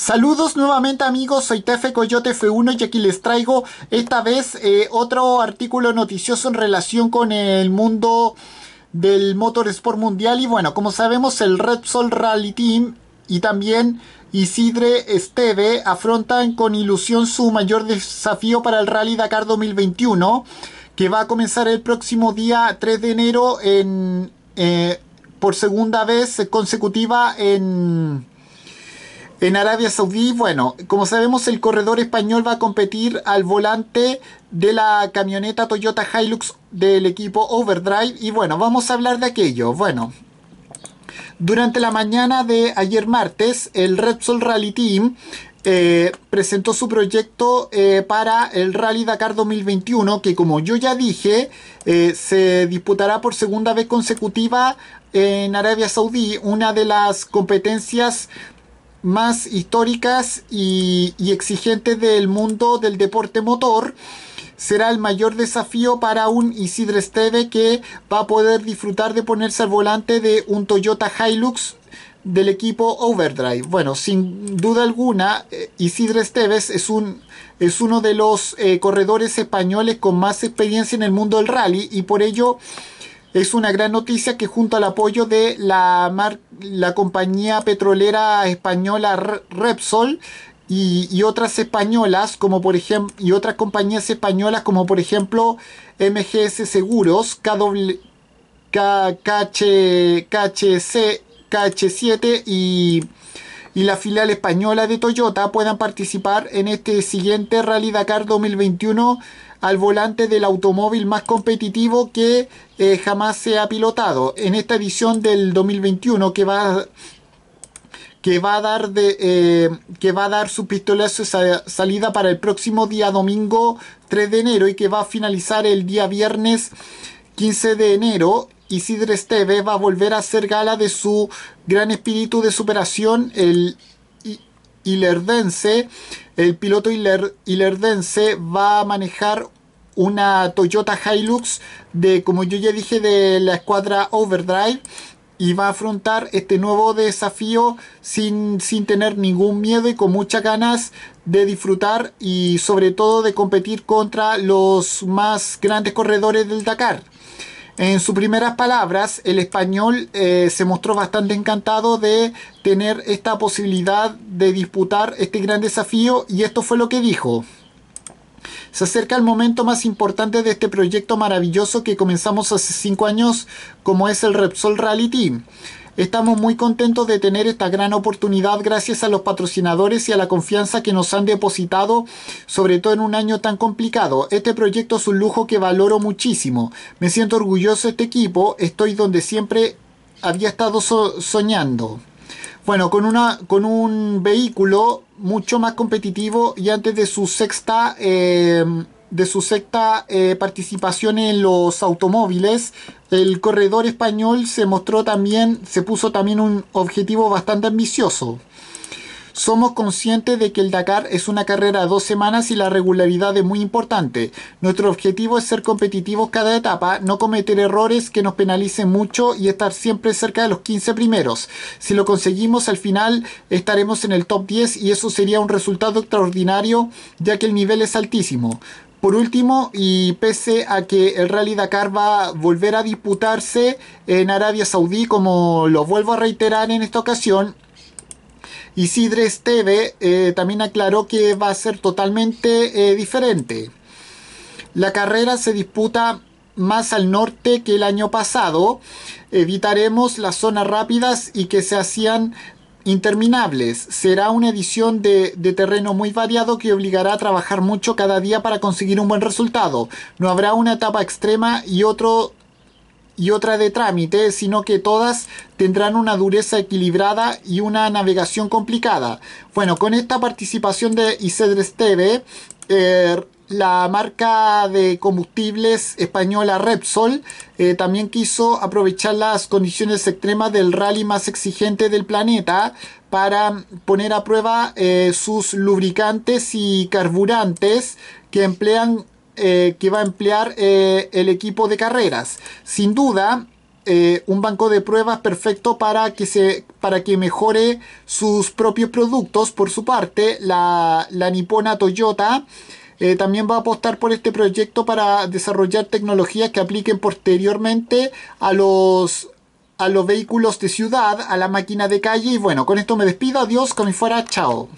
Saludos nuevamente amigos, soy Tefe Coyote F1 y aquí les traigo esta vez eh, otro artículo noticioso en relación con el mundo del motorsport mundial y bueno, como sabemos el Red Rally Team y también Isidre Esteve afrontan con ilusión su mayor desafío para el Rally Dakar 2021 que va a comenzar el próximo día 3 de enero en, eh, por segunda vez consecutiva en en Arabia Saudí, bueno, como sabemos, el corredor español va a competir al volante de la camioneta Toyota Hilux del equipo Overdrive. Y bueno, vamos a hablar de aquello. Bueno, durante la mañana de ayer martes, el Repsol Rally Team eh, presentó su proyecto eh, para el Rally Dakar 2021, que como yo ya dije, eh, se disputará por segunda vez consecutiva en Arabia Saudí, una de las competencias más históricas y, exigentes del mundo del deporte motor será el mayor desafío para un Isidre Esteve que va a poder disfrutar de ponerse al volante de un Toyota Hilux del equipo Overdrive. Bueno, sin duda alguna, eh, Isidre Esteves es, un, es uno de los eh, corredores españoles con más experiencia en el mundo del rally y por ello es una gran noticia que junto al apoyo de la, la compañía petrolera española Repsol y, otras españolas como por ejemplo y otras compañías españolas como por ejemplo MGS Seguros, KHC, KH7 y y la filial española de Toyota puedan participar en este siguiente Rally Dakar 2021 al volante del automóvil más competitivo que eh, jamás se ha pilotado. En esta edición del 2021 que va que va a dar de eh, que va a dar su salida para el próximo día domingo 3 de enero y que va a finalizar el día viernes 15 de enero Isidre Esteve va a volver a hacer gala de su gran espíritu de superación. El hilerdense, el piloto hilerdense va a manejar una Toyota Hilux de, como yo ya dije, de la escuadra Overdrive y va a afrontar este nuevo desafío sin, sin, tener ningún miedo y con muchas ganas de disfrutar y sobre todo de competir contra los más grandes corredores del Dakar. En sus primeras palabras, el español eh, se mostró bastante encantado de tener esta posibilidad de disputar este gran desafío y esto fue lo que dijo. Se acerca el momento más importante de este proyecto maravilloso que comenzamos hace 5 años como es el Repsol Reality. Estamos muy contentos de tener esta gran oportunidad gracias a los patrocinadores y a la confianza que nos han depositado, sobre todo en un año tan complicado. Este proyecto es un lujo que valoro muchísimo. Me siento orgulloso de este equipo, estoy donde siempre había estado soñando. Bueno, con, una, con un vehículo mucho más competitivo y antes de su sexta... Eh, de su sexta eh, participación en los automóviles, el corredor español se mostró también, se puso también un objetivo bastante ambicioso. Somos conscientes de que el Dakar es una carrera de dos semanas y la regularidad es muy importante. Nuestro objetivo es ser competitivos cada etapa, no cometer errores que nos penalicen mucho y estar siempre cerca de los 15 primeros. Si lo conseguimos al final estaremos en el top 10 y eso sería un resultado extraordinario ya que el nivel es altísimo. Por último, y pese a que el Rally Dakar va a volver a disputarse en Arabia Saudí, como lo vuelvo a reiterar en esta ocasión, Isidre Esteve eh, también aclaró que va a ser totalmente eh, diferente. La carrera se disputa más al norte que el año pasado. Evitaremos las zonas rápidas y que se hacían Interminables será una edición de, terreno muy variado que obligará a trabajar mucho cada día para conseguir un buen resultado. No habrá una etapa extrema y otro y otra de trámite, sino que todas tendrán una dureza equilibrada y una navegación complicada. Bueno, con esta participación de Isedres TV, eh, la marca de combustibles española Repsol eh, también quiso aprovechar las condiciones extremas del rally más exigente del planeta para poner a prueba eh, sus lubricantes y carburantes que emplean eh, que va a emplear el equipo de carreras sin duda un banco de pruebas perfecto para que se para que mejore sus propios productos por su parte la, la nipona Toyota eh, también va a apostar por este proyecto para desarrollar tecnologías que apliquen posteriormente a los a los vehículos de ciudad, a la máquina de calle y bueno, con esto me despido, adiós, como fuera, chao.